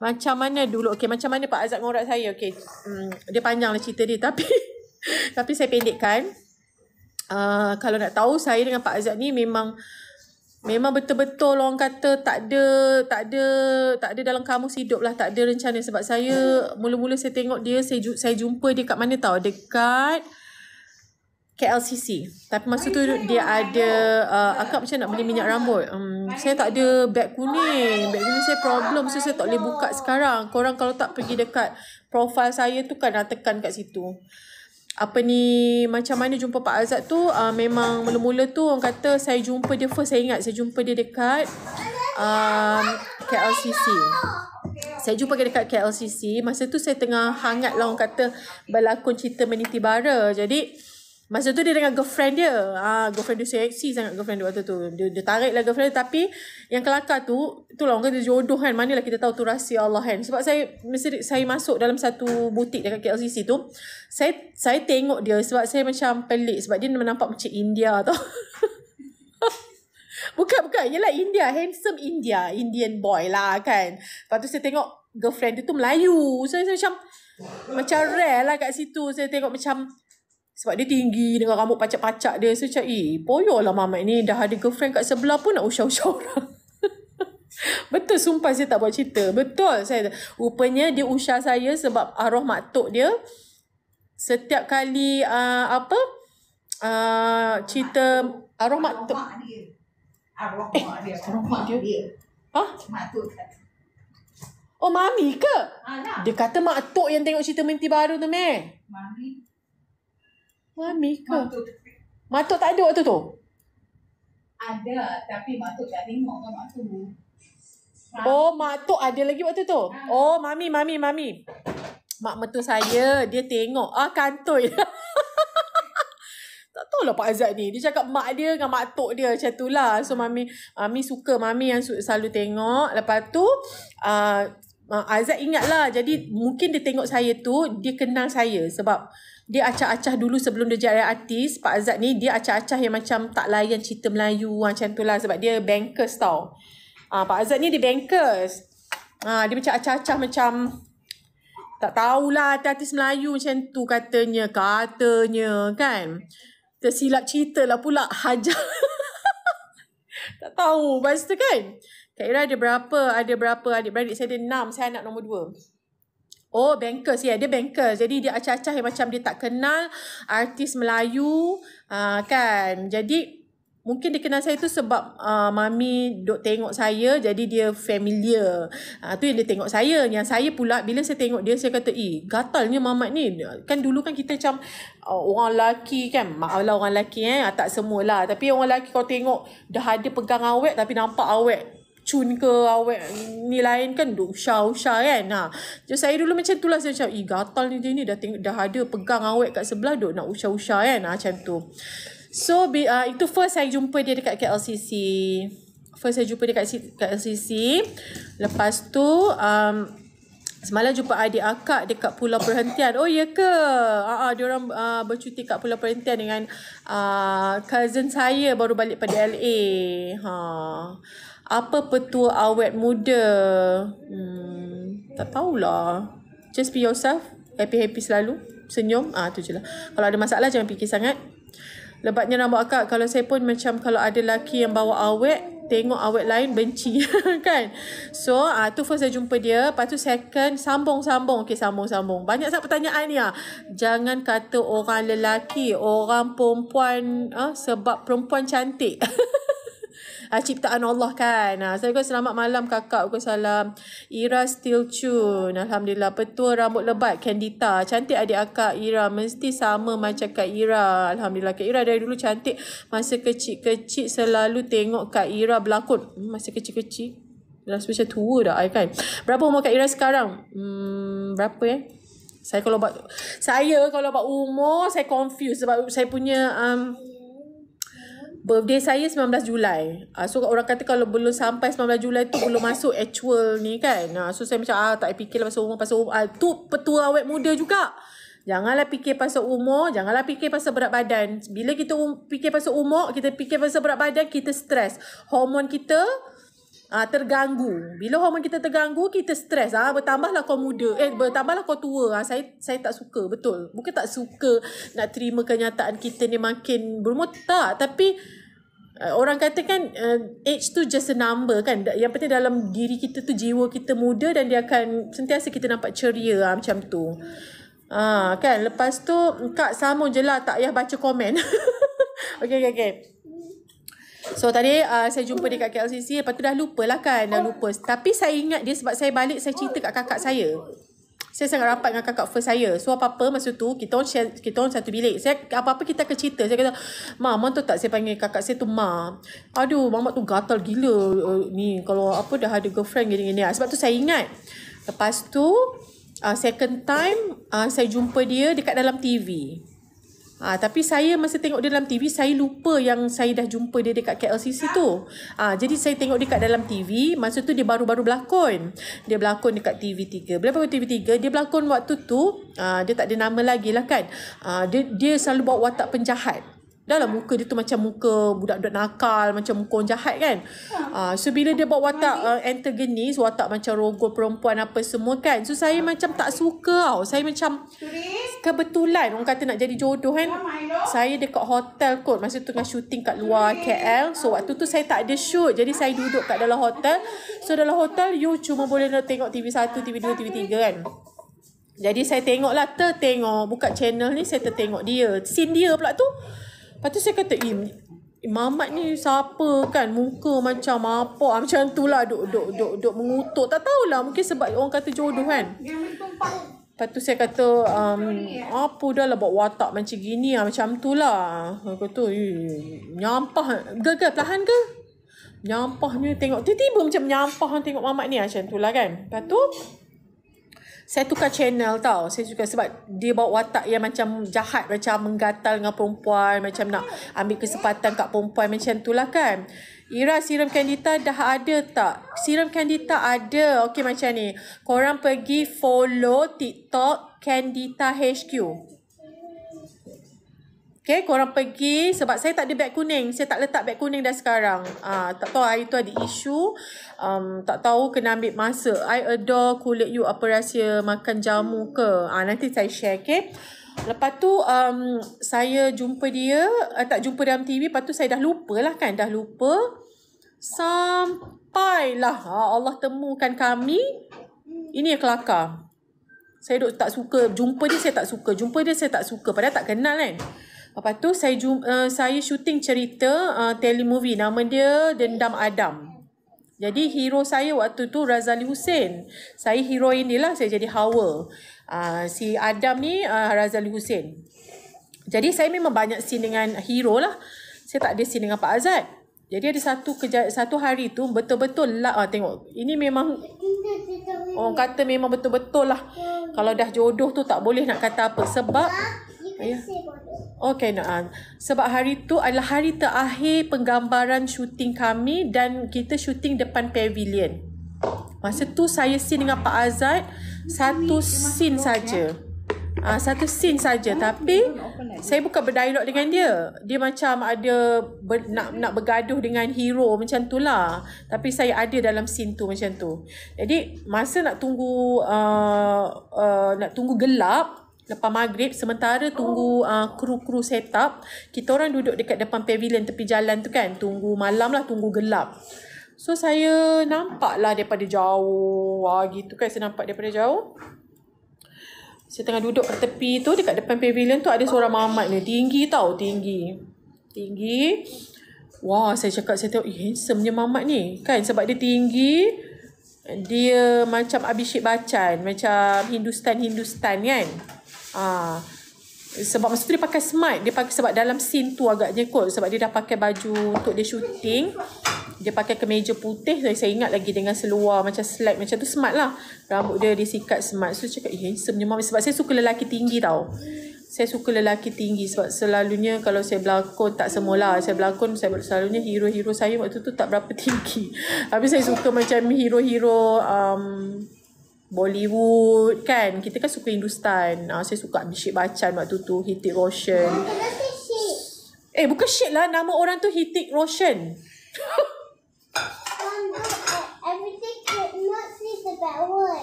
Macam mana dulu Okay macam mana Pak Azad ngorak saya Okay hmm, Dia panjang lah cerita dia Tapi Tapi saya pendekkan uh, Kalau nak tahu Saya dengan Pak Azad ni Memang Memang betul-betul orang kata tak ada tak ada tak ada dalam kamus hidup lah tak ada rencana sebab saya mula-mula saya tengok dia saya saya jumpa dia kat mana tahu dekat uh, KLCC. Tapi masa tu dia ada uh, akak macam nak beli minyak rambut. Um, saya tak ada beg kuning. Beg kuning saya problem. So saya tak boleh buka sekarang. Korang kalau tak pergi dekat profil saya tu kan dah tekan kat situ. Apa ni macam mana jumpa Pak Azat tu uh, memang mula-mula tu orang kata saya jumpa dia first saya ingat saya jumpa dia dekat uh, um, KLCC. Saya jumpa dia dekat KLCC. Masa tu saya tengah hangat lah orang kata berlakon cerita Meniti Bara. Jadi Masa tu dia dengan girlfriend dia. Ah, girlfriend dia seksi sangat girlfriend dia waktu tu. Dia, dia tarik lah girlfriend dia. Tapi yang kelakar tu, tu lah orang kata jodoh kan. Manalah kita tahu tu rahsia Allah kan. Sebab saya masa saya masuk dalam satu butik dekat KLCC tu, saya saya tengok dia sebab saya macam pelik. Sebab dia nampak macam India tau. bukan, bukan. Yelah India. Handsome India. Indian boy lah kan. Lepas tu saya tengok girlfriend dia tu Melayu. So, saya macam macam rare lah kat situ. Saya tengok macam sebab dia tinggi dengan rambut pacak-pacak dia. So macam, eh, lah mamat ni. Dah ada girlfriend kat sebelah pun nak usah-usah orang. Betul, sumpah saya tak buat cerita. Betul, saya rupanya dia usah saya sebab arwah mak dia setiap kali uh, apa uh, cerita arwah, arwah mak tok. Arwah mak eh, dia. eh, arwah mak dia. Ha? Oh, mami ke? Ha, dia kata mak tok yang tengok cerita menti baru tu, meh. Mami Mami ke? Matuk. tak ada waktu tu? Ada tapi matuk tak tengok ke kan matuk tu. Oh, matuk ada lagi waktu tu? Ha. Oh, mami, mami, mami. Mak metu saya, dia tengok. Ah, kantoi. tak tahu lah Pak Azad ni. Dia cakap mak dia dengan mak tok dia macam tu lah. So, mami, mami suka mami yang selalu tengok. Lepas tu, uh, Azad ingat lah. Jadi, mungkin dia tengok saya tu, dia kenal saya. Sebab, dia acah-acah dulu sebelum dia jadi artis Pak Azad ni dia acah-acah yang macam tak layan cerita Melayu macam tu lah sebab dia bankers tau uh, Pak Azad ni dia bankers uh, dia macam acah-acah macam tak tahulah artis Melayu macam tu katanya katanya kan tersilap cerita lah pula hajar tak tahu lepas tu kan Kak Ira ada berapa ada berapa adik-beradik saya ada enam saya anak nombor dua Oh, bankers. Ya, yeah, dia bankers. Jadi, dia acah-acah yang macam dia tak kenal artis Melayu. Uh, kan? Jadi, mungkin dia kenal saya tu sebab uh, mami duk tengok saya. Jadi, dia familiar. Uh, tu yang dia tengok saya. Yang saya pula, bila saya tengok dia, saya kata, eh, gatalnya mamat ni. Kan dulu kan kita macam uh, orang lelaki kan. Maaflah orang lelaki eh. Tak semualah. Tapi orang lelaki kau tengok, dah ada pegang awet tapi nampak awet cun ke awet ni lain kan duk usha-usha kan. nah ha. Jadi saya dulu macam tu lah. Saya macam eh gatal ni dia ni dah, tengok, dah ada pegang awet kat sebelah duk nak usha-usha kan. nah ha, macam tu. So be, uh, ah, itu first saya jumpa dia dekat KLCC. First saya jumpa dia dekat, dekat LCC. Lepas tu um, Semalam jumpa adik akak dekat Pulau Perhentian. Oh, ya ke? Ah, uh, uh, dia orang uh, bercuti kat Pulau Perhentian dengan uh, cousin saya baru balik pada LA. Ha. Huh apa petua awet muda? Hmm, tak tahulah. Just be yourself. Happy-happy selalu. Senyum. Ah tu je lah. Kalau ada masalah jangan fikir sangat. Lebatnya nak rambut akak. Kalau saya pun macam kalau ada lelaki yang bawa awet. Tengok awet lain benci. kan? So ah tu first saya jumpa dia. Lepas tu second sambung-sambung. Okay sambung-sambung. Banyak sangat pertanyaan ni ah. Jangan kata orang lelaki. Orang perempuan. Ah, sebab perempuan cantik. uh, ciptaan Allah kan. Uh, ah, Assalamualaikum, selamat malam kakak. salam Ira still tune. Alhamdulillah. Petua rambut lebat, Candita. Cantik adik akak Ira. Mesti sama macam Kak Ira. Alhamdulillah. Kak Ira dari dulu cantik. Masa kecil-kecil selalu tengok Kak Ira berlakon. Hmm, masa kecil-kecil. Dah macam tua dah I kan. Berapa umur Kak Ira sekarang? Hmm, berapa eh? Saya kalau buat saya kalau buat umur saya confuse sebab saya punya um, birthday saya 19 Julai. Uh, so orang kata kalau belum sampai 19 Julai tu belum masuk actual ni kan. Uh, so saya macam ah tak fikirlah pasal umur pasal umur. Uh, tu petua awet muda juga. Janganlah fikir pasal umur, janganlah fikir pasal berat badan. Bila kita um, fikir pasal umur, kita fikir pasal berat badan, kita stres. Hormon kita, Ah ha, terganggu. Bila hormon kita terganggu, kita stres ah ha? bertambahlah kau muda. Eh bertambahlah kau tua. Ha? Saya saya tak suka, betul. Bukan tak suka nak terima kenyataan kita ni makin berumur tak, tapi uh, orang kata kan uh, age tu just a number kan. Yang penting dalam diri kita tu jiwa kita muda dan dia akan sentiasa kita nampak ceria ha? macam tu. Ah ha, kan lepas tu kak sama je lah tak payah baca komen. okay okay okay. So tadi uh, saya jumpa dia kat KLCC Lepas tu dah lupa lah kan Dah lupa Tapi saya ingat dia sebab saya balik Saya cerita kat kakak saya Saya sangat rapat dengan kakak first saya So apa-apa masa tu Kita orang, share, kita orang satu bilik saya, Apa-apa kita akan cerita Saya kata Ma, mama tu tak saya panggil kakak saya tu Ma Aduh, mama tu gatal gila uh, Ni, kalau apa dah ada girlfriend gini-gini ah, Sebab tu saya ingat Lepas tu uh, Second time uh, Saya jumpa dia dekat dalam TV Ah ha, tapi saya masa tengok dia dalam TV saya lupa yang saya dah jumpa dia dekat KLCC tu. Ah ha, jadi saya tengok dia dekat dalam TV masa tu dia baru-baru berlakon. Dia berlakon dekat TV3. Bila pun TV3 dia berlakon waktu tu ah ha, dia tak ada nama lagi lah kan. Ah ha, dia dia selalu bawa watak penjahat. Dah lah, muka dia tu macam muka budak-budak nakal, macam muka orang jahat kan. Ha. Uh, so bila dia buat watak uh, antagonis, watak macam rogo perempuan apa semua kan. So saya ha. macam tak suka tau. Saya macam kebetulan orang kata nak jadi jodoh kan. Ya, saya dekat hotel kot. Masa tu tengah shooting kat luar KL. So ha. waktu tu saya tak ada shoot. Jadi saya duduk kat dalam hotel. So dalam hotel you cuma boleh tengok TV 1, TV 2, TV 3 kan. Jadi saya tengok lah, tertengok. Buka channel ni saya tertengok dia. Scene dia pula tu. Lepas tu saya kata, im eh, eh, Mamat ni siapa kan Muka macam apa ah, Macam tu lah duk, duk, duk, duk mengutuk Tak tahulah Mungkin sebab orang kata jodoh kan Lepas tu saya kata um, Apa dah lah Buat watak macam gini lah Macam tu lah Aku tu eh, Nyampah Gagal pelahan ke Nyampahnya tengok Tiba-tiba macam nyampah Tengok mamat ni ah, Macam tu lah kan Lepas tu saya tukar channel tau saya suka sebab dia bawa watak yang macam jahat macam menggatal dengan perempuan macam nak ambil kesempatan kat perempuan macam tu lah kan Ira serum Candida dah ada tak? Serum Candida ada. Okey macam ni. Korang pergi follow TikTok Candida HQ. Okay, korang pergi sebab saya tak ada beg kuning. Saya tak letak beg kuning dah sekarang. Ah, tak tahu hari tu ada isu. Um, tak tahu kena ambil masa. I adore kulit you apa rahsia makan jamu ke. Ah, nanti saya share, okay. Lepas tu um, saya jumpa dia, uh, tak jumpa dalam TV. Lepas tu saya dah lupa lah kan, dah lupa. Sampailah ah, Allah temukan kami. Ini yang kelakar. Saya duk tak suka, jumpa dia saya tak suka. Jumpa dia saya tak suka, padahal tak kenal kan. Eh. Lepas tu saya jum, uh, saya shooting cerita uh, movie nama dia Dendam Adam. Jadi hero saya waktu tu Razali Hussein. Saya heroin dia lah, saya jadi Hawa. Uh, si Adam ni uh, Razali Hussein. Jadi saya memang banyak scene dengan hero lah. Saya tak ada scene dengan Pak Azad. Jadi ada satu keja- satu hari tu betul-betul lah ah, tengok. Ini memang orang kata memang betul-betul lah. Kalau dah jodoh tu tak boleh nak kata apa. Sebab... Ya. Okay, Naan. Sebab hari tu adalah hari terakhir penggambaran syuting kami dan kita syuting depan pavilion. Masa tu saya scene dengan Pak Azad satu scene saja. Ah ha, satu scene saja tapi saya bukan berdialog dengan dia. Dia macam ada ber, nak nak bergaduh dengan hero macam tu lah. Tapi saya ada dalam scene tu macam tu. Jadi masa nak tunggu uh, uh, nak tunggu gelap lepas maghrib sementara tunggu uh, kru-kru uh, set up kita orang duduk dekat depan pavilion tepi jalan tu kan tunggu malam lah tunggu gelap so saya nampak lah daripada jauh wah gitu kan saya nampak daripada jauh saya tengah duduk kat tepi tu dekat depan pavilion tu ada seorang mamat ni tinggi tau tinggi tinggi wah saya cakap saya tengok eh, handsomenya mamat ni kan sebab dia tinggi dia macam Abhishek Bachchan macam Hindustan Hindustan kan Ah. Sebab masa tu dia pakai smart. Dia pakai sebab dalam scene tu agaknya kot. Sebab dia dah pakai baju untuk dia syuting. Dia pakai kemeja putih. Saya ingat lagi dengan seluar macam slack macam tu smart lah. Rambut dia disikat smart. So cakap, eh handsome mami. Sebab saya suka lelaki tinggi tau. Saya suka lelaki tinggi sebab selalunya kalau saya berlakon tak semula. Saya berlakon saya selalunya hero-hero saya waktu tu tak berapa tinggi. Habis saya suka macam hero-hero um, Bollywood kan kita kan suka Hindustan uh, saya suka Abhishek Bachchan waktu tu Hitik Roshan eh bukan Sheik lah nama orang tu Hitik Roshan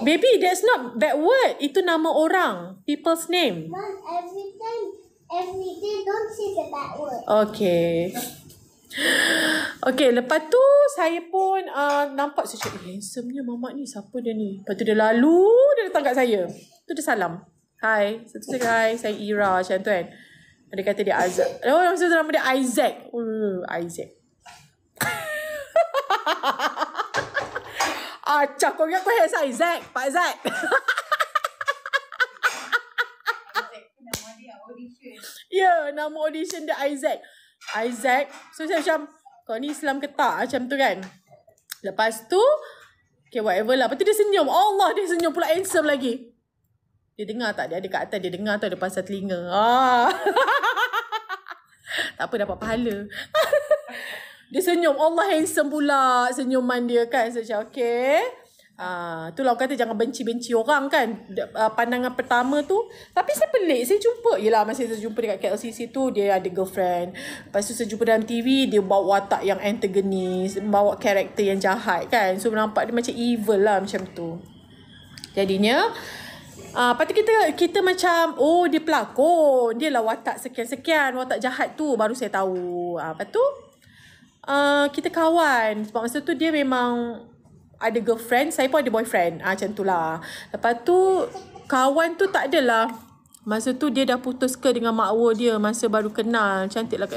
Baby, that's not bad word. Itu nama orang. People's name. Mom, every time, every day, don't say the bad word. Okay. Okay, lepas tu saya pun uh, nampak saya cakap, eh, handsomenya mamak ni, siapa dia ni? Lepas tu dia lalu, dia datang kat saya. Tu dia salam. Hai, saya tu cakap hai, saya Ira macam tu kan. Dia kata dia Azak. Oh, nama dia nama dia Isaac. Uh, Isaac. Acak, kau ingat kau handsome Isaac? Pak Isaac. Ya, yeah, nama audition dia Isaac. Isaac. So saya macam kau ni Islam ke tak ah, macam tu kan. Lepas tu Okay whatever lah. Lepas tu dia senyum. Allah dia senyum pula handsome lagi. Dia dengar tak? Dia ada kat atas. Dia dengar tau dia pasal telinga. Ah. tak apa dapat pahala. dia senyum. Allah handsome pula senyuman dia kan. Saya so, macam okay. Ah, tu lawak kata jangan benci-benci orang kan. Uh, pandangan pertama tu. Tapi saya pelik. Saya jumpa. Yelah masa saya jumpa dekat KLCC tu. Dia ada girlfriend. Lepas tu saya jumpa dalam TV. Dia bawa watak yang antagonis. Bawa karakter yang jahat kan. So nampak dia macam evil lah macam tu. Jadinya. Ah, uh, lepas kita, kita macam. Oh dia pelakon. Dia lah watak sekian-sekian. Watak jahat tu baru saya tahu. Ah, uh, lepas tu. Uh, kita kawan. Sebab masa tu dia memang ada girlfriend, saya pun ada boyfriend. Ah, macam lah. Lepas tu, kawan tu tak adalah. Masa tu dia dah putus ke dengan makwa dia masa baru kenal. Cantik lah.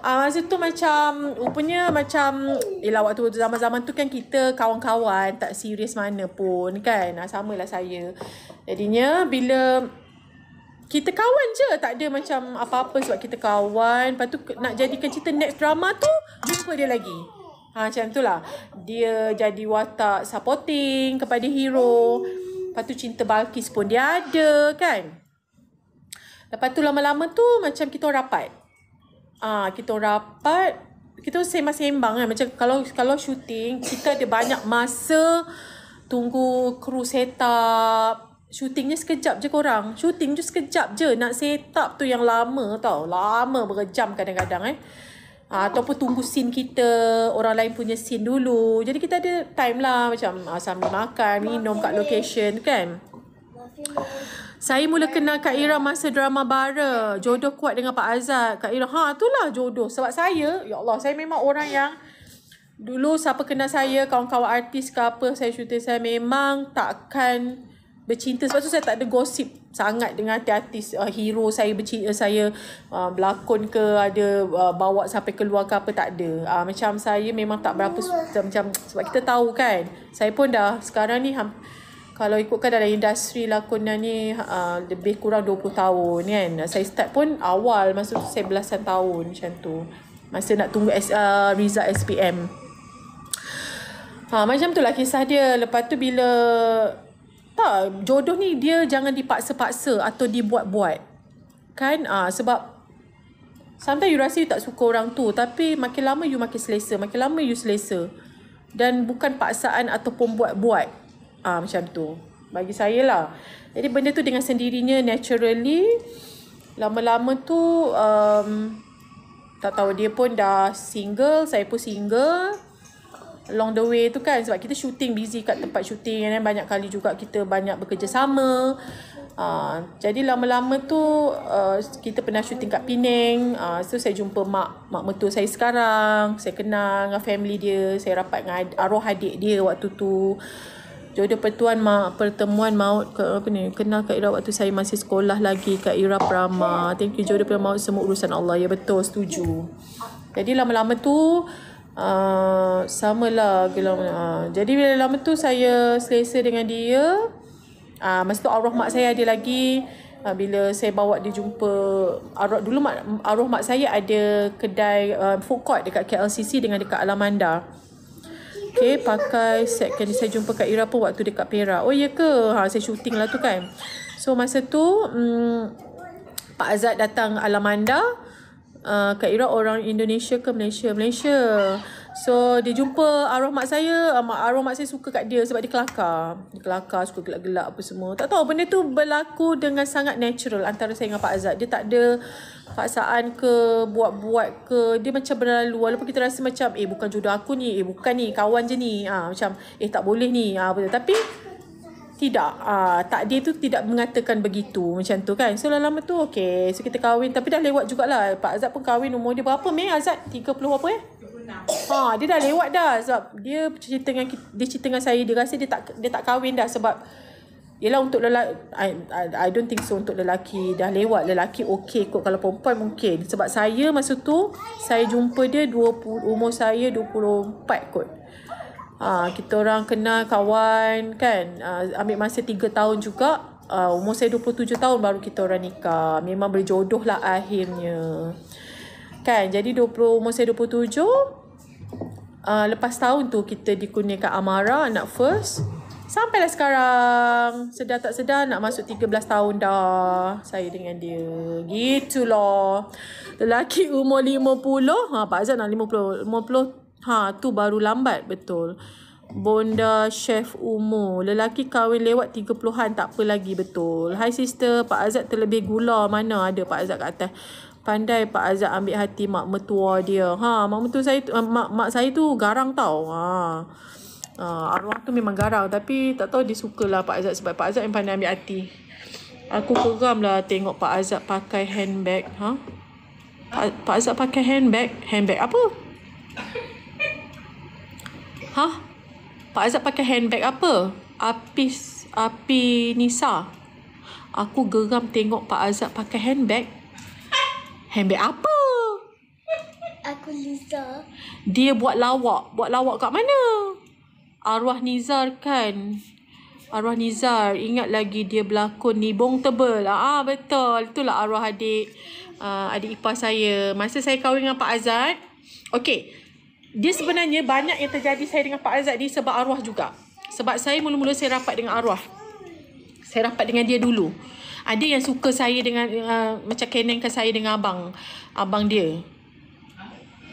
Uh, masa tu macam, rupanya macam, yelah waktu zaman-zaman tu kan kita kawan-kawan tak serius mana pun kan. Nah, sama lah saya. Jadinya bila kita kawan je tak ada macam apa-apa sebab kita kawan. Lepas tu nak jadikan cerita next drama tu, jumpa dia lagi. Ha, macam tu lah. Dia jadi watak supporting kepada hero. Lepas tu cinta Balkis pun dia ada kan. Lepas tu lama-lama tu macam kita rapat. Ah ha, kita rapat. Kita sembang-sembang kan. Macam kalau kalau syuting, kita ada banyak masa tunggu kru set up. Syutingnya sekejap je korang. shooting je sekejap je. Nak set up tu yang lama tau. Lama berjam kadang-kadang eh. Ha, ataupun tunggu scene kita orang lain punya scene dulu jadi kita ada time lah macam ha, sambil makan minum kat location kan saya mula kenal Kak Ira masa drama Bara jodoh kuat dengan Pak Azad Kak Ira ha tu lah jodoh sebab saya ya Allah saya memang orang yang dulu siapa kenal saya kawan-kawan artis ke apa saya syuting saya memang takkan bercinta sebab tu saya tak ada gosip sangat dengan artis-artis uh, hero saya bercinta uh, saya uh, berlakon ke ada uh, bawa sampai keluar ke apa tak ada uh, macam saya memang tak berapa uh. macam sebab kita tahu kan saya pun dah sekarang ni ham, kalau ikutkan dalam industri lakonan ni uh, lebih kurang 20 tahun kan ah, saya start pun awal masa tu saya belasan tahun macam tu masa nak tunggu S, uh, result SPM Ha, ah, macam tu lah kisah dia. Lepas tu bila tak jodoh ni dia jangan dipaksa-paksa atau dibuat-buat kan uh, sebab sampai you rasa you tak suka orang tu tapi makin lama you makin selesa makin lama you selesa dan bukan paksaan ataupun buat-buat uh, macam tu bagi saya lah jadi benda tu dengan sendirinya naturally lama-lama tu um, tak tahu dia pun dah single saya pun single along the way tu kan sebab kita shooting busy kat tempat shooting kan eh. banyak kali juga kita banyak bekerjasama uh, jadi lama-lama tu uh, kita pernah shooting kat Penang uh, so saya jumpa mak mak mertua saya sekarang saya kenal dengan family dia saya rapat dengan arwah adik dia waktu tu jodoh pertuan mak pertemuan maut ke apa ni kenal Kak Ira waktu saya masih sekolah lagi Kak Ira Prama thank you jodoh pertuan maut semua urusan Allah ya betul setuju jadi lama-lama tu uh, ah, sama lah gelang uh, ah. jadi bila lama tu saya selesa dengan dia uh, masa tu arwah mak saya ada lagi uh, bila saya bawa dia jumpa arwah dulu mak arwah mak saya ada kedai uh, food court dekat KLCC dengan dekat Alamanda Okay, pakai set kan saya jumpa Kak Ira pun waktu dekat Perak. Oh, iya ke? Ha, saya syuting lah tu kan. So, masa tu, hmm, Pak Azad datang Alamanda. Uh, uh, Kak Ira orang Indonesia ke Malaysia? Malaysia. So dia jumpa arwah mak saya, uh, mak, arwah mak saya suka kat dia sebab dia kelakar. Dia kelakar, suka gelak-gelak apa semua. Tak tahu benda tu berlaku dengan sangat natural antara saya dengan Pak Azad. Dia tak ada paksaan ke, buat-buat ke. Dia macam berlalu walaupun kita rasa macam eh bukan jodoh aku ni, eh bukan ni, kawan je ni. Ha, macam eh tak boleh ni. Ha, betul. Tapi tidak ah uh, dia tu tidak mengatakan begitu macam tu kan so lama-lama tu okey so kita kahwin tapi dah lewat jugalah Pak Azat pun kahwin umur dia berapa meh Azat 30 apa eh 36 ha ah, dia dah lewat dah sebab dia cerita dengan dia cerita dengan saya dia rasa dia tak dia tak kahwin dah sebab Yelah untuk lelaki I, I, I don't think so untuk lelaki Dah lewat lelaki okey kot Kalau perempuan mungkin Sebab saya masa tu Saya jumpa dia 20, Umur saya 24 kot Ah, kita orang kenal kawan kan. Ah, ambil masa 3 tahun juga. Ah, umur saya 27 tahun baru kita orang nikah. Memang berjodoh lah akhirnya. Kan, jadi 20, umur saya 27. Ah, lepas tahun tu kita dikurniakan Amara, anak first. Sampailah sekarang. Sedar tak sedar nak masuk 13 tahun dah saya dengan dia. Gitu lah. Lelaki umur 50. Ha, ah, Pak Azan lah 50. 50 Ha, tu baru lambat betul. Bonda chef umur. Lelaki kahwin lewat 30-an tak apa lagi betul. Hai sister, Pak Azat terlebih gula mana ada Pak Azat kat atas. Pandai Pak Azat ambil hati mak metua dia. Ha, mak metu saya tu, eh, mak, mak saya tu garang tau. Ha. ha. arwah tu memang garang tapi tak tahu dia sukalah Pak Azat sebab Pak Azat yang pandai ambil hati. Aku geram lah tengok Pak Azat pakai handbag. Ha? Pak, Pak Azat pakai handbag? Handbag apa? Ha? Pak Azat pakai handbag apa? Api, api Nisa. Aku geram tengok Pak Azat pakai handbag. Handbag apa? Aku Nisa. Dia buat lawak. Buat lawak kat mana? Arwah Nizar kan? Arwah Nizar. Ingat lagi dia berlakon ni. Bong tebal. Ah, ah, betul. Itulah arwah adik. Uh, adik ipar saya. Masa saya kahwin dengan Pak Azat, Okay dia sebenarnya banyak yang terjadi saya dengan Pak Azad ni sebab arwah juga. Sebab saya mula-mula saya rapat dengan arwah. Saya rapat dengan dia dulu. Ada yang suka saya dengan uh, macam kenengkan saya dengan abang. Abang dia.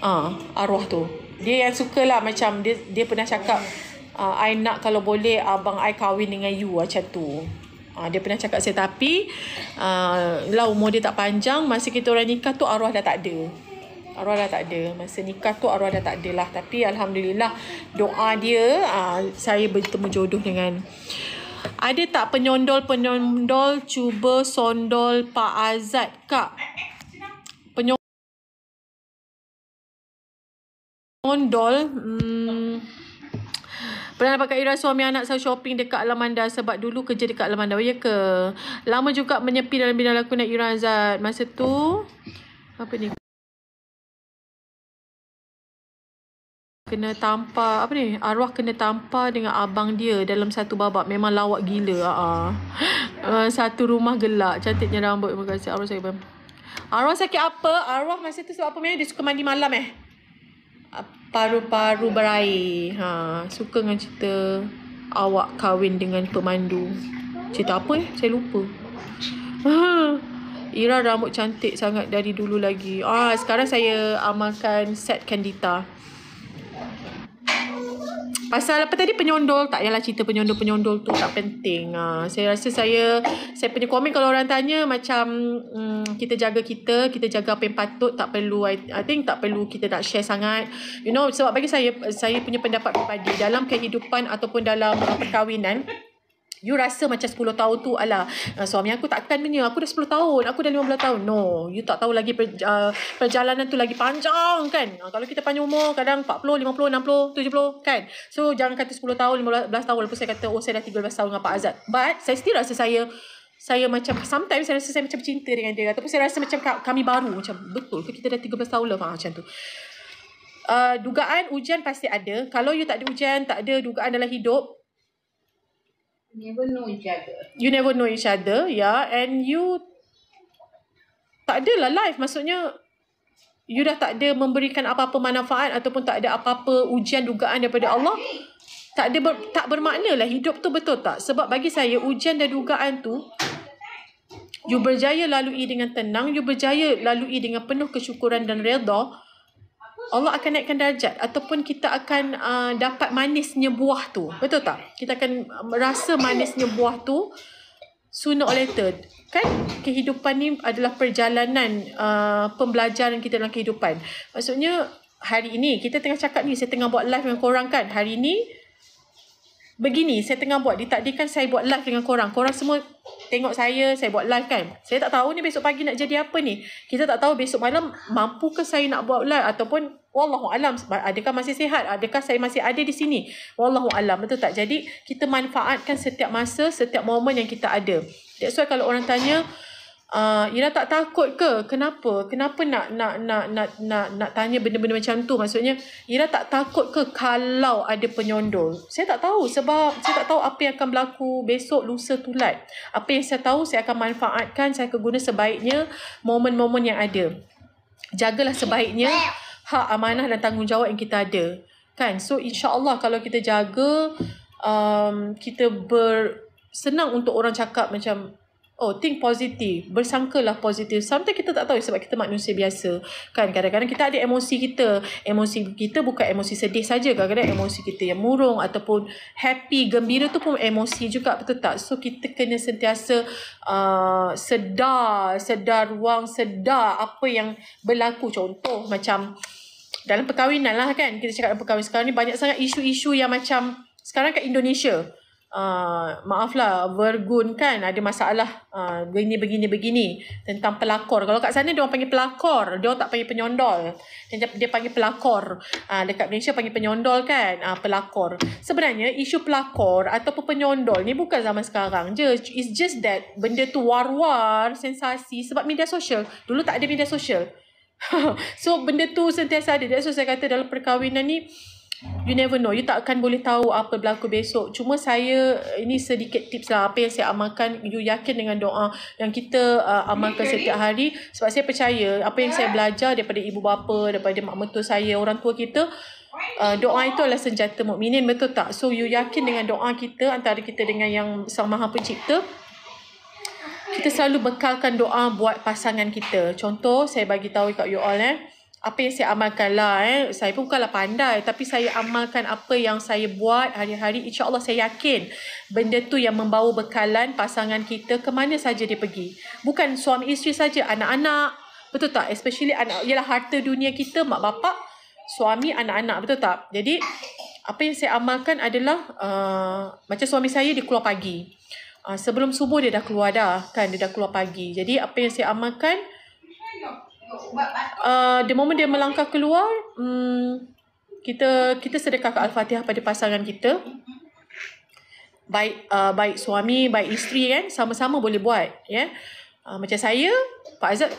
Ah, uh, arwah tu. Dia yang sukalah macam dia dia pernah cakap uh, I nak kalau boleh abang I kahwin dengan you macam tu. Uh, dia pernah cakap saya tapi uh, lah umur dia tak panjang masa kita orang nikah tu arwah dah tak ada. Arwah dah tak ada. Masa nikah tu arwah dah tak ada lah. Tapi Alhamdulillah doa dia uh, saya bertemu jodoh dengan. Ada tak penyondol-penyondol cuba sondol Pak Azad kak? Penyondol? Hmm. Pernah dapat Kak Ira suami anak saya shopping dekat Alamanda sebab dulu kerja dekat Alamanda. Oh, ya ke? Lama juga menyepi dalam bidang lakonan Ira Azad. Masa tu... Apa ni? kena tampar apa ni arwah kena tampar dengan abang dia dalam satu babak memang lawak gila uh-uh. uh, satu rumah gelak cantiknya rambut terima kasih arwah saya apa arwah sakit apa arwah masa tu sebab apa dia suka mandi malam eh ah, paru-paru berai ha, suka dengan cerita awak kahwin dengan pemandu cerita apa eh saya lupa Ira rambut cantik sangat dari dulu lagi. Ah, sekarang saya amalkan set Candita. Pasal apa tadi penyondol tak yalah cerita penyondol-penyondol tu tak penting. Ha, saya rasa saya saya punya komen kalau orang tanya macam hmm, kita jaga kita, kita jaga apa yang patut tak perlu I, I think tak perlu kita nak share sangat. You know sebab bagi saya saya punya pendapat pribadi dalam kehidupan ataupun dalam perkahwinan You rasa macam 10 tahun tu ala uh, suami aku takkan punya aku dah 10 tahun aku dah 15 tahun no you tak tahu lagi per, uh, perjalanan tu lagi panjang kan uh, kalau kita panjang umur kadang 40 50 60 70 kan so jangan kata 10 tahun 15 tahun lepas saya kata oh saya dah 13 tahun dengan Pak Azad but saya still rasa saya saya macam sometimes saya rasa saya macam cinta dengan dia ataupun saya rasa macam kami baru macam betul ke kita dah 13 tahun lah macam tu Uh, dugaan ujian pasti ada Kalau you tak ada ujian Tak ada dugaan dalam hidup never know each other. You never know each other, yeah. And you tak lah life. Maksudnya, you dah tak ada memberikan apa-apa manfaat ataupun tak ada apa-apa ujian dugaan daripada Allah. Tak ada ber, tak bermakna lah hidup tu betul tak? Sebab bagi saya ujian dan dugaan tu you berjaya lalui dengan tenang, you berjaya lalui dengan penuh kesyukuran dan redha, Allah akan naikkan darjat ataupun kita akan uh, dapat manisnya buah tu. Betul tak? Kita akan uh, rasa manisnya buah tu sooner or later. Kan kehidupan ni adalah perjalanan uh, pembelajaran kita dalam kehidupan. Maksudnya hari ini kita tengah cakap ni, saya tengah buat live dengan korang kan. Hari ini begini, saya tengah buat. Ditakdirkan saya buat live dengan korang. Korang semua tengok saya, saya buat live kan. Saya tak tahu ni besok pagi nak jadi apa ni. Kita tak tahu besok malam mampu ke saya nak buat live ataupun Wallahu alam adakah masih sihat adakah saya masih ada di sini wallahu alam betul tak jadi kita manfaatkan setiap masa setiap momen yang kita ada that's why kalau orang tanya uh, Ira tak takut ke kenapa kenapa nak nak nak nak nak, nak tanya benda-benda macam tu maksudnya Ira tak takut ke kalau ada penyondol saya tak tahu sebab saya tak tahu apa yang akan berlaku besok lusa tulat apa yang saya tahu saya akan manfaatkan saya akan guna sebaiknya momen-momen yang ada jagalah sebaiknya Baik hak amanah dan tanggungjawab yang kita ada kan so insyaallah kalau kita jaga um, kita ber senang untuk orang cakap macam oh think positif bersangkalah positif sampai kita tak tahu sebab kita manusia biasa kan kadang-kadang kita ada emosi kita emosi kita bukan emosi sedih saja kadang-kadang emosi kita yang murung ataupun happy gembira tu pun emosi juga betul tak so kita kena sentiasa uh, sedar sedar ruang sedar apa yang berlaku contoh macam dalam perkahwinan lah kan kita cakap perkahwinan sekarang ni banyak sangat isu-isu yang macam sekarang kat Indonesia uh, maaf lah vergun kan ada masalah uh, begini begini begini tentang pelakor kalau kat sana dia orang panggil pelakor dia orang tak panggil penyondol dia, dia panggil pelakor uh, dekat Malaysia panggil penyondol kan uh, pelakor sebenarnya isu pelakor ataupun penyondol ni bukan zaman sekarang je it's just that benda tu war-war sensasi sebab media sosial dulu tak ada media sosial so benda tu sentiasa ada. That's why saya kata dalam perkahwinan ni you never know. You tak akan boleh tahu apa berlaku besok. Cuma saya ini sedikit tips lah apa yang saya amalkan you yakin dengan doa yang kita uh, amalkan setiap hari sebab saya percaya apa yang saya belajar daripada ibu bapa, daripada mak mentua saya, orang tua kita Uh, doa itu adalah senjata mukminin betul tak? So you yakin dengan doa kita antara kita dengan yang Sang Maha Pencipta? kita selalu bekalkan doa buat pasangan kita. Contoh, saya bagi tahu kat you all eh. Apa yang saya amalkan lah eh. Saya pun bukanlah pandai. Tapi saya amalkan apa yang saya buat hari-hari. InsyaAllah saya yakin. Benda tu yang membawa bekalan pasangan kita ke mana saja dia pergi. Bukan suami isteri saja, anak-anak. Betul tak? Especially anak, ialah harta dunia kita, mak bapak, suami, anak-anak. Betul tak? Jadi, apa yang saya amalkan adalah uh, macam suami saya dia keluar pagi uh, sebelum subuh dia dah keluar dah kan dia dah keluar pagi jadi apa yang saya amalkan uh, the moment dia melangkah keluar um, kita kita sedekah ke al-fatihah pada pasangan kita baik uh, baik suami baik isteri kan sama-sama boleh buat ya yeah? uh, macam saya Pak Azat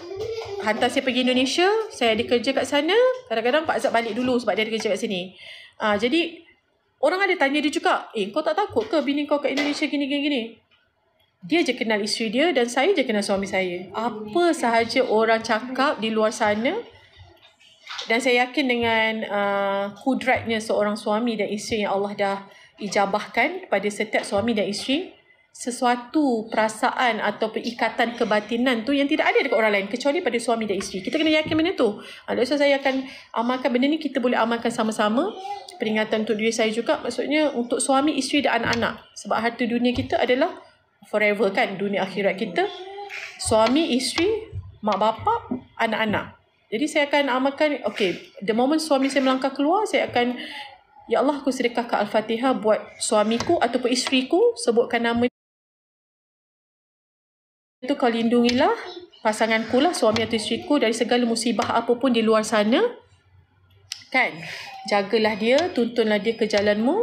hantar saya pergi Indonesia saya ada kerja kat sana kadang-kadang Pak Azat balik dulu sebab dia ada kerja kat sini uh, jadi orang ada tanya dia juga eh kau tak takut ke bini kau kat Indonesia gini gini gini dia je kenal isteri dia dan saya je kenal suami saya. Apa sahaja orang cakap di luar sana dan saya yakin dengan uh, kudratnya seorang suami dan isteri yang Allah dah ijabahkan kepada setiap suami dan isteri, sesuatu perasaan atau perikatan kebatinan tu yang tidak ada dekat orang lain kecuali pada suami dan isteri. Kita kena yakin benda tu. Uh, ah, so saya akan amalkan benda ni, kita boleh amalkan sama-sama. Peringatan untuk diri saya juga, maksudnya untuk suami, isteri dan anak-anak. Sebab harta dunia kita adalah forever kan dunia akhirat kita suami isteri mak bapa anak-anak jadi saya akan amalkan okay the moment suami saya melangkah keluar saya akan ya Allah aku sedekah ke al-fatihah buat suamiku ataupun isteri ku sebutkan nama itu kau lindungilah pasanganku lah suami atau isteri ku dari segala musibah apapun di luar sana kan jagalah dia tuntunlah dia ke jalanmu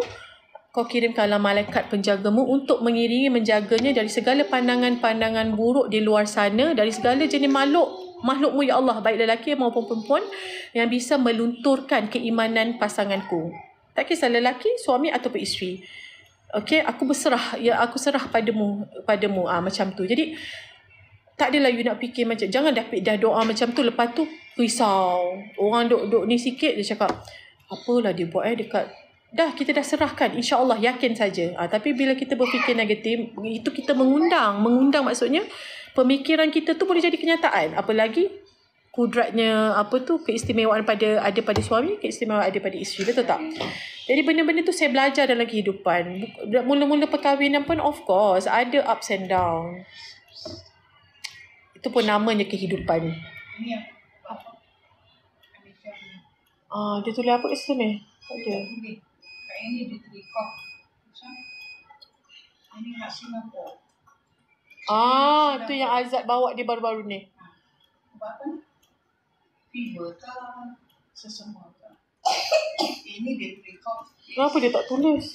kau kirimkanlah malaikat penjagamu untuk mengiringi menjaganya dari segala pandangan-pandangan buruk di luar sana, dari segala jenis makhluk makhlukmu ya Allah, baik lelaki maupun perempuan yang bisa melunturkan keimanan pasanganku. Tak kisah lelaki, suami ataupun isteri. Okey, aku berserah, ya aku serah padamu, padamu ah ha, macam tu. Jadi tak adalah you nak fikir macam jangan dah dah doa macam tu lepas tu risau. Orang duk duk ni sikit dia cakap apalah dia buat eh dekat dah kita dah serahkan insya Allah yakin saja ha, tapi bila kita berfikir negatif itu kita mengundang mengundang maksudnya pemikiran kita tu boleh jadi kenyataan apalagi kudratnya apa tu keistimewaan pada ada pada suami keistimewaan ada pada isteri betul tak jadi benda-benda tu saya belajar dalam kehidupan mula-mula perkahwinan pun of course ada ups and down itu pun namanya kehidupan ah dia tulis apa isteri ni ada okay ini di Trikop. Ini kat Singapura. Ah, tu yang Azat bawa dia baru-baru ni. Ha. Sebab kan fever ke sesama ini di Trikop. Kenapa dia tak tulis?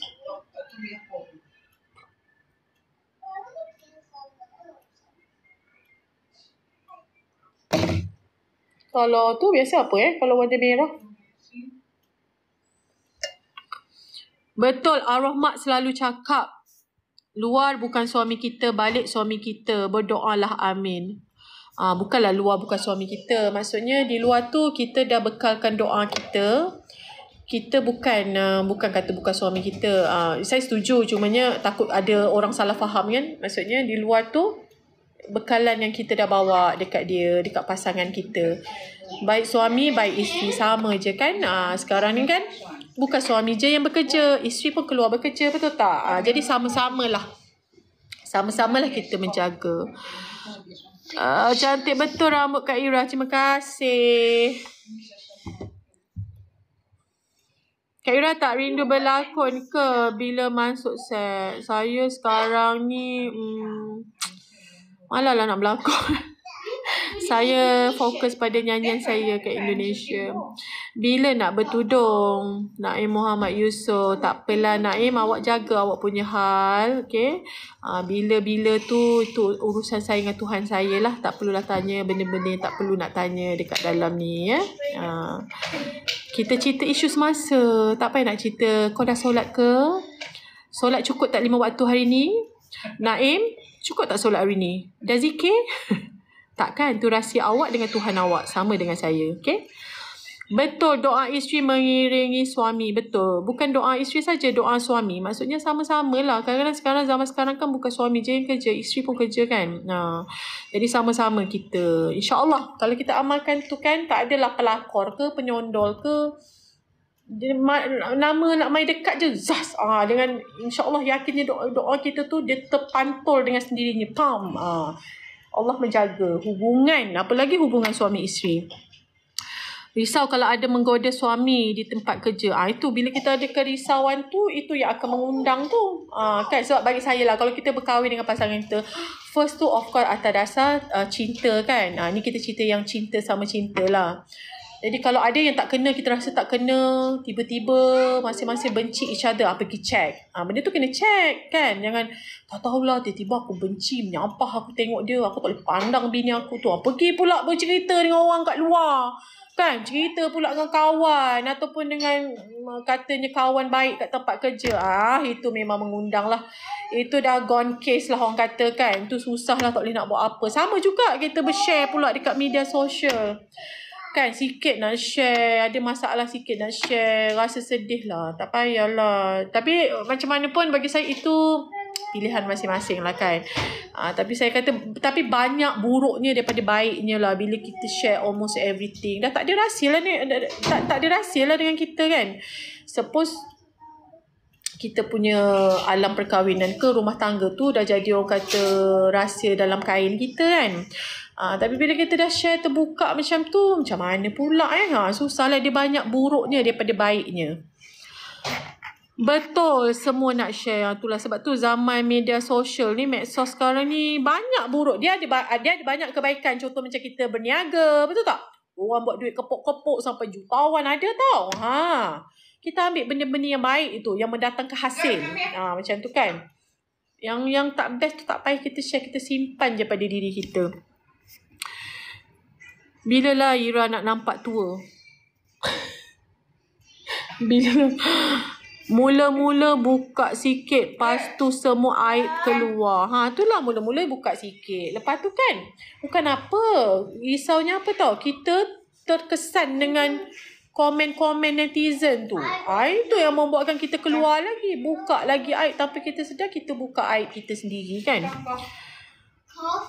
Kalau tu biasa apa eh? Kalau warna merah? Hmm. Betul, arwah mak selalu cakap, luar bukan suami kita, balik suami kita, berdoalah amin. Ah bukanlah luar bukan suami kita. Maksudnya di luar tu kita dah bekalkan doa kita. Kita bukan uh, bukan kata bukan suami kita. Uh, saya setuju cumanya takut ada orang salah faham kan. Maksudnya di luar tu bekalan yang kita dah bawa dekat dia, dekat pasangan kita. Baik suami, baik isteri sama je kan. Uh, sekarang ni kan bukan suami je yang bekerja, isteri pun keluar bekerja betul tak? Ha, jadi sama sama lah, sama sama lah kita menjaga. Ah cantik betul rambut Kak Ira. Terima kasih. Kak Ira tak rindu berlakon ke bila masuk set? Saya sekarang ni hmm, malah lah nak berlakon saya fokus pada nyanyian saya ke Indonesia. Bila nak bertudung, Naim Muhammad Yusof, tak apalah Naim awak jaga awak punya hal, okey. Ah, bila-bila tu tu urusan saya dengan Tuhan saya lah, tak perlulah tanya benda-benda tak perlu nak tanya dekat dalam ni ya. Ah. kita cerita isu semasa, tak payah nak cerita. Kau dah solat ke? Solat cukup tak lima waktu hari ni? Naim, cukup tak solat hari ni? Dah zikir? Takkan tu rahsia awak dengan Tuhan awak sama dengan saya. Okay? Betul doa isteri mengiringi suami. Betul. Bukan doa isteri saja doa suami. Maksudnya sama-sama lah. Kadang-kadang sekarang zaman sekarang kan bukan suami je yang kerja. Isteri pun kerja kan. Nah, ha. jadi sama-sama kita. InsyaAllah kalau kita amalkan tu kan tak adalah pelakor ke penyondol ke. Nama nak main dekat je Zaz ah, ha, Dengan insyaAllah yakinnya doa, doa kita tu Dia terpantul dengan sendirinya Pam ah. Allah menjaga hubungan apalagi hubungan suami isteri risau kalau ada menggoda suami di tempat kerja ah ha, itu bila kita ada kerisauan tu itu yang akan mengundang tu ah ha, kan sebab bagi saya lah kalau kita berkahwin dengan pasangan kita first tu of course atas dasar uh, cinta kan ah ha, ni kita cerita yang cinta sama cinta lah jadi kalau ada yang tak kena, kita rasa tak kena, tiba-tiba masing-masing benci each other, apa ah, kita check. Ah, benda tu kena check kan. Jangan, tak tahulah tiba-tiba aku benci, menyampah aku tengok dia, aku tak boleh pandang bini aku tu. apa? Ah, pergi pula bercerita dengan orang kat luar. Kan, cerita pula dengan kawan ataupun dengan mm, katanya kawan baik kat tempat kerja. Ah, itu memang mengundang lah. Itu dah gone case lah orang kata kan. Itu susah lah tak boleh nak buat apa. Sama juga kita bershare pula dekat media sosial. Kan, sikit nak share. Ada masalah sikit nak share. Rasa sedih lah. Tak payahlah. Tapi macam mana pun bagi saya itu pilihan masing-masing lah kan. Uh, tapi saya kata, tapi banyak buruknya daripada baiknya lah bila kita share almost everything. Dah tak ada rahsia lah ni. Tak, tak ada rahsia lah dengan kita kan. Suppose kita punya alam perkahwinan ke rumah tangga tu dah jadi orang kata rahsia dalam kain kita kan. Ha, tapi bila kita dah share terbuka macam tu, macam mana pula eh? Ha, susahlah dia banyak buruknya daripada baiknya. Betul semua nak share yang ah, itulah sebab tu zaman media sosial ni medsos sekarang ni banyak buruk dia ada dia ada banyak kebaikan contoh macam kita berniaga betul tak orang buat duit kepuk-kepuk sampai jutawan ada tau ha kita ambil benda-benda yang baik itu yang mendatangkan hasil ha macam tu kan yang yang tak best tu tak payah kita share kita simpan je pada diri kita bila lah Ira nak nampak tua? Bila lah. Mula-mula buka sikit Lepas tu semua air keluar Ha tu lah mula-mula buka sikit Lepas tu kan Bukan apa Risaunya apa tau Kita terkesan dengan Komen-komen netizen tu Air tu yang membuatkan kita keluar lagi Buka lagi air Tapi kita sedar kita buka air kita sendiri kan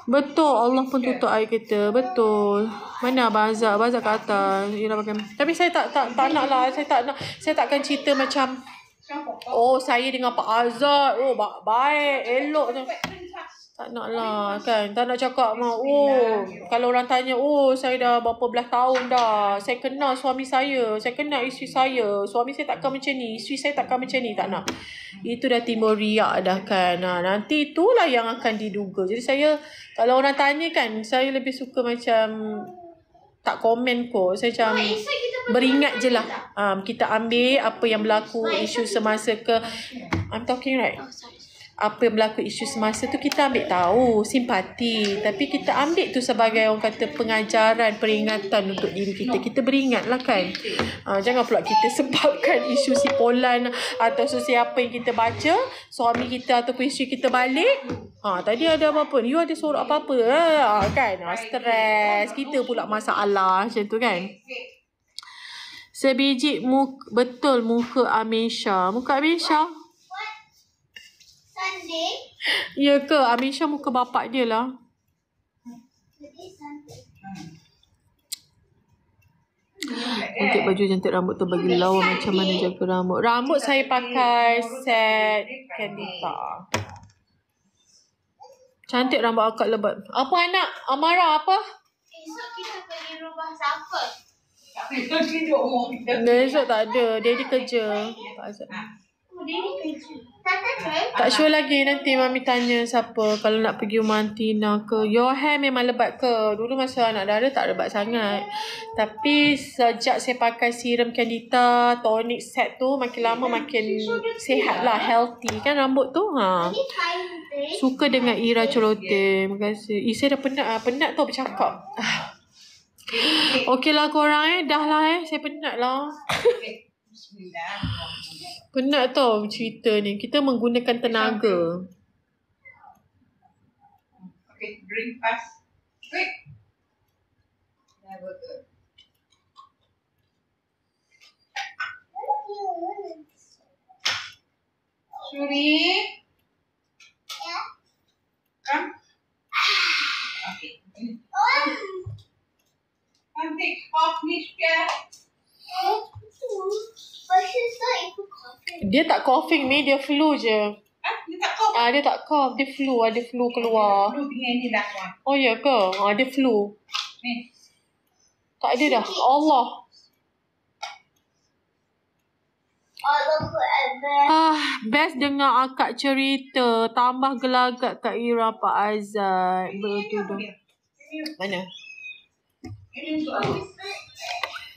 Betul, Allah pun tutup air kita. Betul. Mana Abang Azhar? Abang Azhar kat atas. pakai. Tapi saya tak tak tak nak lah. Saya tak nak. Saya takkan cerita macam. Oh, saya dengan Pak Azhar. Oh, baik. Elok. Cepat. Tak nak lah kan. Tak nak cakap mak. Oh, eh. kalau orang tanya, oh saya dah berapa belas tahun dah. Saya kenal suami saya. Saya kenal isteri saya. Suami saya takkan macam ni. Isteri saya takkan macam ni. Tak nak. Itu dah timbul riak dah kan. Ha, nanti itulah yang akan diduga. Jadi saya, kalau orang tanya kan, saya lebih suka macam tak komen kot. Saya macam oh, beringat je lah. Um, kita ambil apa yang berlaku, isu semasa ke. I'm talking right. Oh, sorry apa yang berlaku isu semasa tu kita ambil tahu simpati tapi kita ambil tu sebagai orang kata pengajaran peringatan untuk diri kita kita beringatlah kan uh, jangan pula kita sebabkan isu si polan atau sesiapa yang kita baca suami kita atau isu kita balik ha tadi ada apa pun, you ada sorok apa-apa uh, kan uh, stres kita pula masalah macam tu kan sebiji muka, betul muka Amisha muka Amisha Ya ke? Amisha muka bapak dia lah. Untuk baju jantik rambut tu bagi lawa macam mana jaga rambut. Rambut saya pakai set Candita. Cantik rambut akak lebat. Apa anak? Amara apa? Esok kita pergi rumah siapa? Besok tak ada. Daddy kerja. Oh, Daddy kerja. Tak sure lagi nanti Mami tanya siapa kalau nak pergi rumah Antina ke. Your hair memang lebat ke? Dulu masa anak dara tak lebat sangat. Tapi sejak saya pakai serum Candida tonic set tu makin lama makin sehat lah. Healthy kan rambut tu. Ha. Suka dengan Ira Cerote. Terima kasih. Eh, saya dah penat, ah, penat tau bercakap. Ah. Okey lah korang eh. Dah lah eh. Saya penat lah. Bismillahirrahmanirrahim. Penat tau cerita ni. Kita menggunakan tenaga. Okay, drink fast. Quick. Never good. Shuri. Come. Okay. Come take off, Mishka. Dia tak coughing ni, dia flu je. Ha? Ah, dia tak cough. Dia flu, ada ah, flu keluar. Oh ya ke? Ah, dia flu. Tak ada dah. Allah. Ah, best dengar akak cerita. Tambah gelagat Kak Ira Pak Azad. Betul Mana?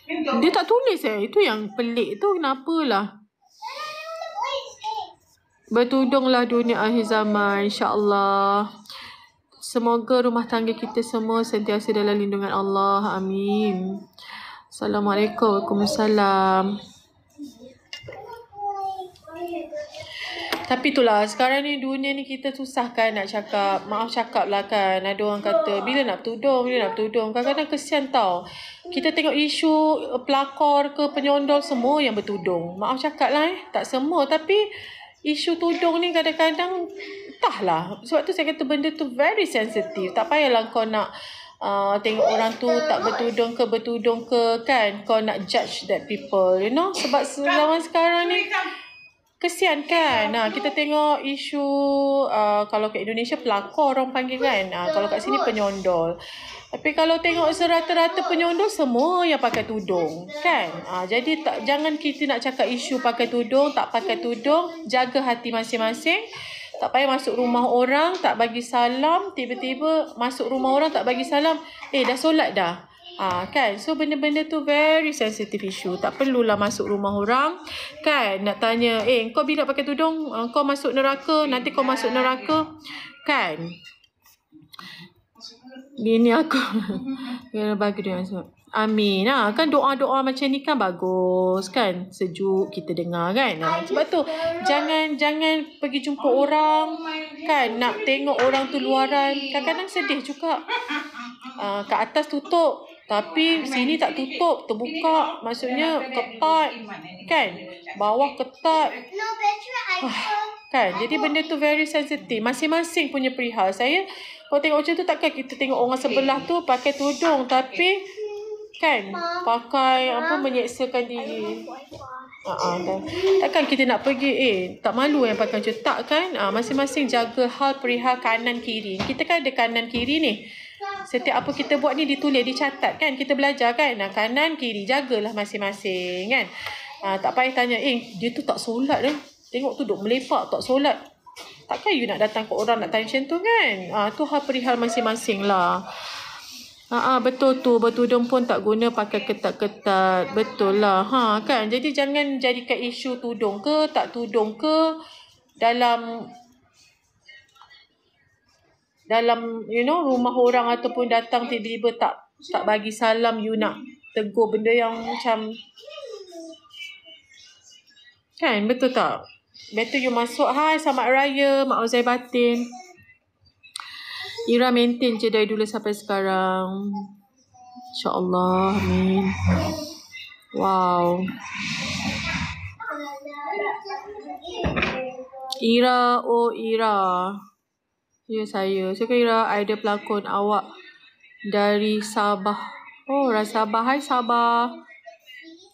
Dia tak tulis eh. Itu yang pelik tu kenapalah. Bertudunglah dunia akhir zaman insya-Allah. Semoga rumah tangga kita semua sentiasa dalam lindungan Allah. Amin. Assalamualaikum. Waalaikumsalam. Assalamualaikum. Tapi itulah sekarang ni dunia ni kita susah kan nak cakap. Maaf cakap lah kan. Ada orang kata bila nak tudung, bila nak tudung. Kadang-kadang kesian tau. Mm. Kita tengok isu eh, pelakor ke penyondol semua yang bertudung. Maaf cakap lah eh. Tak semua tapi isu tudung ni kadang-kadang entahlah. Sebab tu saya kata benda tu very sensitive. Tak payahlah kau nak Uh, tengok orang tu tak bertudung ke bertudung ke kan kau nak judge that people you know sebab zaman sekarang ni kesian kan Nah kita tengok isu uh, kalau kat Indonesia pelakor orang panggil kan ha, kalau kat sini penyondol tapi kalau tengok serata-rata penyondol semua yang pakai tudung kan ha, jadi tak jangan kita nak cakap isu pakai tudung tak pakai tudung jaga hati masing-masing tak payah masuk rumah orang tak bagi salam tiba-tiba masuk rumah orang tak bagi salam eh dah solat dah Ah kan so benda-benda tu very sensitive issue tak perlulah masuk rumah orang kan nak tanya eh kau bila pakai tudung ah, kau masuk neraka nanti kau masuk neraka kan Bini aku Bila bagi dia masuk Amin ah, Kan doa-doa macam ni kan bagus kan Sejuk kita dengar kan ah, Sebab tu Jangan jangan pergi jumpa oh orang Kan nak tengok orang tu luaran Kadang-kadang sedih juga ah, Kat atas tutup tapi sini tak tutup, terbuka. Maksudnya ketat, eh, kan? Bawah ketat. Ah, kan? Jadi benda tu very sensitive. Masing-masing punya perihal. Saya, kalau tengok macam tu, takkan kita tengok orang sebelah tu pakai tudung. Tapi, kan? Pakai apa, menyeksakan diri. Uh-huh. Takkan kita nak pergi eh tak malu yang pakai macam tak kan uh, masing-masing jaga hal perihal kanan kiri kita kan ada kanan kiri ni Setiap apa kita buat ni ditulis, dicatat kan. Kita belajar kan. Kanan, kiri, jagalah masing-masing kan. Ha, tak payah tanya, eh dia tu tak solat eh. Tengok tu duduk melepak tak solat. Takkan you nak datang ke orang nak tanya macam tu kan. Ha, tu hal perihal masing-masing lah. Ha, ha, betul tu, bertudung pun tak guna pakai ketat-ketat. Betul lah. Ha, kan? Jadi jangan jadikan isu tudung ke, tak tudung ke. Dalam dalam you know rumah orang ataupun datang tiba-tiba tak tak bagi salam you nak tegur benda yang macam kan betul tak better you masuk hai selamat raya mak uzai batin Ira maintain je dari dulu sampai sekarang InsyaAllah Amin Wow Ira Oh Ira Ya saya. Saya kira idea pelakon awak dari Sabah. Oh, rasa Sabah. Hai Sabah.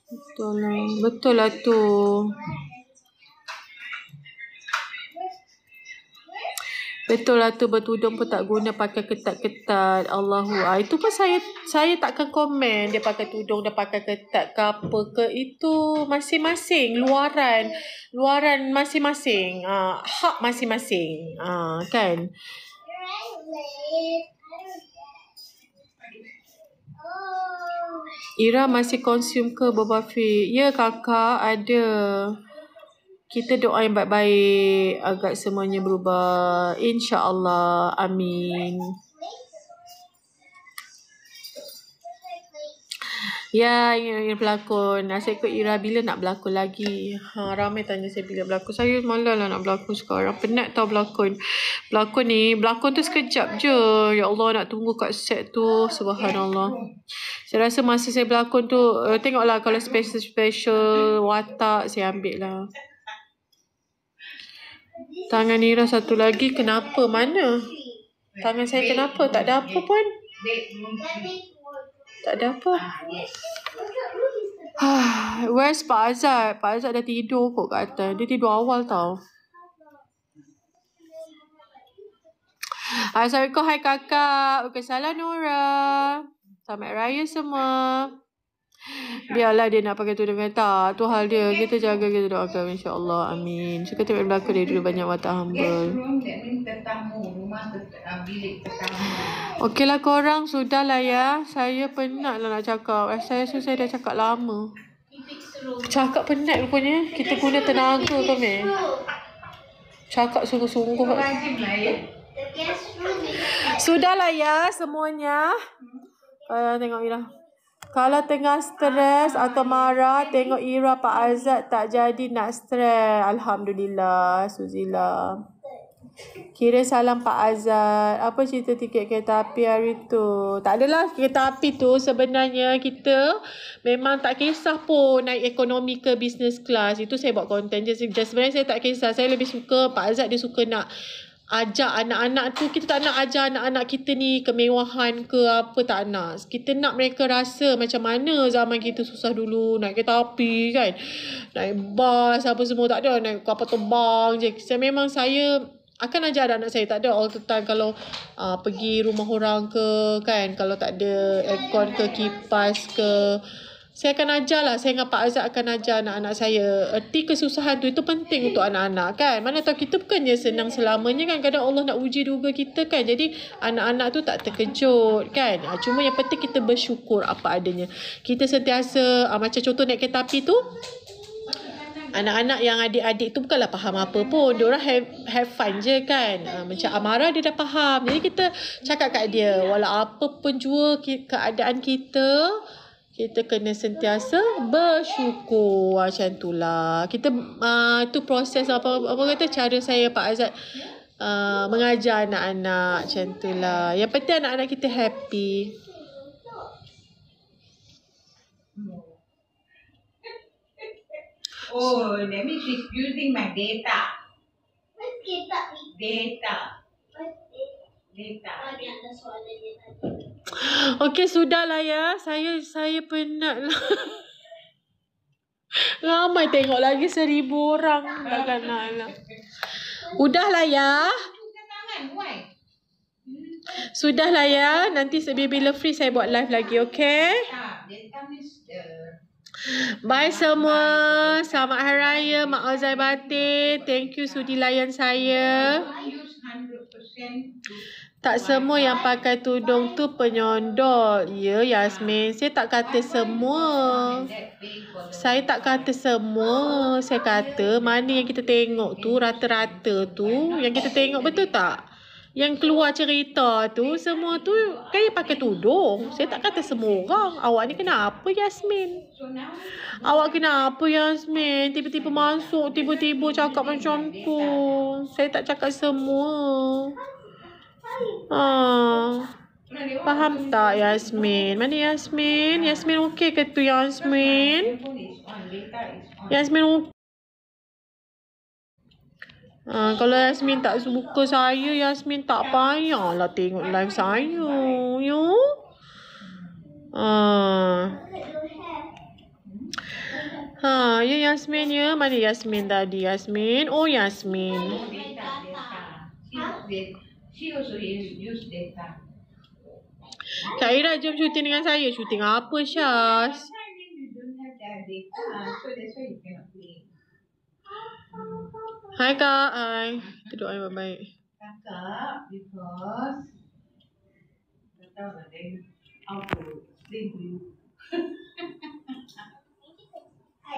Betul lah. Betul lah tu. Betul lah tu bertudung pun tak guna pakai ketat-ketat. Allahu ah. Itu pun saya saya takkan komen dia pakai tudung dia pakai ketat ke apa ke itu masing-masing luaran luaran masing-masing ah, hak masing-masing ah, kan. Ira masih consume ke Boba Fett? Ya kakak ada kita doa yang baik-baik agar semuanya berubah insya Allah, amin Ya, ingin, ya, ingin ya, berlakon. Saya ikut Ira bila nak berlakon lagi. Ha, ramai tanya saya bila berlakon. Saya malah lah nak berlakon sekarang. Penat tau berlakon. Berlakon ni, berlakon tu sekejap je. Ya Allah, nak tunggu kat set tu. Subhanallah. Saya rasa masa saya berlakon tu, uh, tengoklah kalau special-special watak, saya ambil lah. Tangan Nira satu lagi kenapa? Mana? Tangan saya kenapa? Tak ada apa pun. Tak ada apa. Ah, where's Pak Azad? Pak Azad dah tidur kot kat atas. Dia tidur awal tau. Assalamualaikum. Hai kakak. Okay, salah Nora. Selamat raya semua. Ya. Biarlah dia nak pakai tudung kata. Tu hal dia. Kita jaga, kita doakan. InsyaAllah. Amin. Saya kata dari belakang dia dulu banyak watak humble. Uh, Okeylah korang. Sudahlah ya. Saya penatlah nak cakap. eh Saya rasa saya dah cakap lama. Cakap penat rupanya. Kita guna tenaga tu, Mi. Cakap sungguh-sungguh. Lah, ya. Sudahlah ya semuanya. Uh, tengok Mirah. Kalau tengah stres atau marah, tengok Ira Pak Azat tak jadi nak stres. Alhamdulillah, Suzila. Kira salam Pak Azat. Apa cerita tiket kereta api hari tu? Tak adalah kereta api tu sebenarnya kita memang tak kisah pun naik ekonomi ke business class. Itu saya buat konten je. Sebenarnya saya tak kisah. Saya lebih suka Pak Azat dia suka nak ajak anak-anak tu kita tak nak ajar anak-anak kita ni kemewahan ke apa tak nak kita nak mereka rasa macam mana zaman kita susah dulu naik kereta api kan naik bas apa semua tak ada naik kapal terbang je saya memang saya akan ajar anak saya tak ada all the time kalau uh, pergi rumah orang ke kan kalau tak ada aircon ke kipas ke saya akan ajar lah. Saya dengan Pak Azad akan ajar anak-anak saya. Eh, erti kesusahan tu. Itu penting hmm. untuk anak-anak kan. Mana tahu kita bukannya senang selamanya kan. Kadang Allah nak uji duga kita kan. Jadi anak-anak tu tak terkejut kan. Ah, cuma yang penting kita bersyukur apa adanya. Kita sentiasa uh, macam contoh naik kereta api tu. Anak-anak yang adik-adik tu bukanlah faham apa pun. Diorang have, have fun je kan. Uh, macam Amara dia dah faham. Jadi kita cakap kat dia. Walau apa pun jua keadaan kita kita kena sentiasa bersyukur macam itulah. Kita uh, tu proses apa apa kata cara saya Pak Azat uh, ah, mengajar anak-anak macam itulah. Yang penting anak-anak kita happy. Oh, let me see. Using my data. What data? Data. Data. Data. Ada soalan data. Okey, sudahlah ya. Saya saya penatlah. Ramai tengok lagi seribu orang. Takkanlah. Udahlah ya. Sudahlah ya. Nanti bila-bila free saya buat live lagi, okey? Bye semua. Selamat Hari Raya. Maaf Zai Batin. Thank you sudi layan saya. Tak semua yang pakai tudung tu penyondol. Ya Yasmin, saya tak kata semua. Saya tak kata semua. Saya kata mana yang kita tengok tu rata-rata tu. Yang kita tengok betul tak? Yang keluar cerita tu semua tu kaya pakai tudung. Saya tak kata semua orang. Awak ni kenapa Yasmin? Awak kenapa Yasmin? Tiba-tiba masuk, tiba-tiba cakap macam tu. Saya tak cakap semua. Ah, faham tak Yasmin? Mana Yasmin? Yasmin okey ke tu Yasmin? Yasmin okey. Ah, kalau Yasmin tak suka saya, Yasmin tak payahlah tengok live saya. You? Ah. Ha, ya Yasmin ya. Mana Yasmin tadi? Yasmin. Oh, Yasmin. She also use, use data. Syairah jom syuting dengan saya. shooting apa Syaz? Hai kak, hai. Kita doa yang baik-baik. Kakak, because... Kita tahu tak, then... I'll go. you.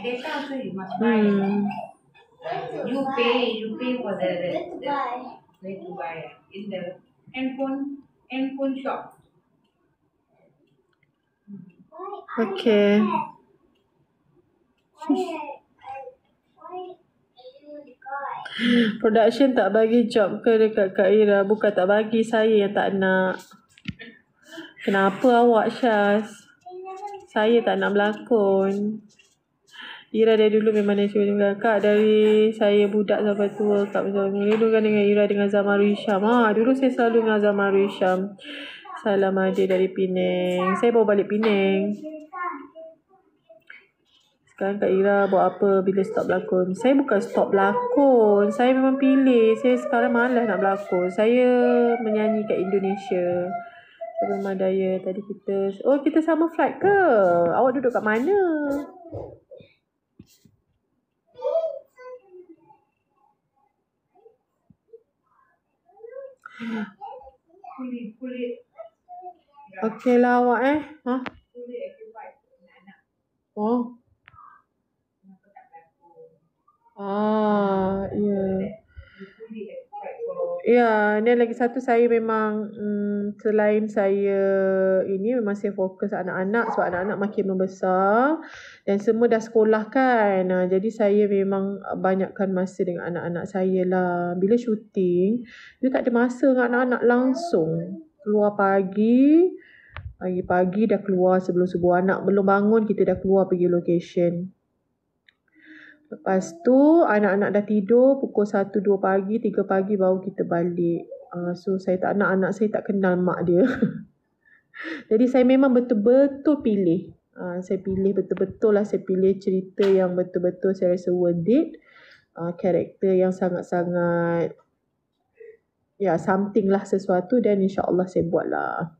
Data also you must You pay, you pay for the... the, the where to buy in the handphone handphone shop. Okay. Production tak bagi job ke dekat Kak Ira? Bukan tak bagi, saya yang tak nak. Kenapa awak, Syaz? Saya tak nak berlakon. Ira dari dulu memang dia cuba dengan kak dari saya budak sampai tua tak bisa dulu kan dengan Ira dengan Zamaru Isham. Ha, ah, dulu saya selalu dengan Zamaru Isham. Salam aja dari Pinang. Saya bawa balik Pinang. Sekarang Kak Ira buat apa bila stop lakon? Saya bukan stop lakon. Saya memang pilih. Saya sekarang malas nak berlakon. Saya menyanyi kat Indonesia. Terima daya tadi kita. Oh, kita sama flight ke? Awak duduk kat mana? Kulit, kulit. Okey lah awak eh. Ha? Kulit aku buat anak-anak. Oh. Kenapa tak berlaku? Ah, ya. Yeah. Ya, dan lagi satu saya memang hmm, selain saya ini memang saya fokus anak-anak sebab anak-anak makin membesar dan semua dah sekolah kan. Ha, jadi saya memang banyakkan masa dengan anak-anak saya lah. Bila syuting, dia tak ada masa dengan anak-anak langsung. Keluar pagi, pagi-pagi dah keluar sebelum subuh anak belum bangun kita dah keluar pergi location. Lepas tu anak-anak dah tidur pukul 1, 2 pagi, 3 pagi baru kita balik. Uh, so saya tak nak anak saya tak kenal mak dia. Jadi saya memang betul-betul pilih. Uh, saya pilih betul-betul lah saya pilih cerita yang betul-betul saya rasa worth it. Uh, karakter yang sangat-sangat ya yeah, something lah sesuatu dan insyaAllah saya buat lah.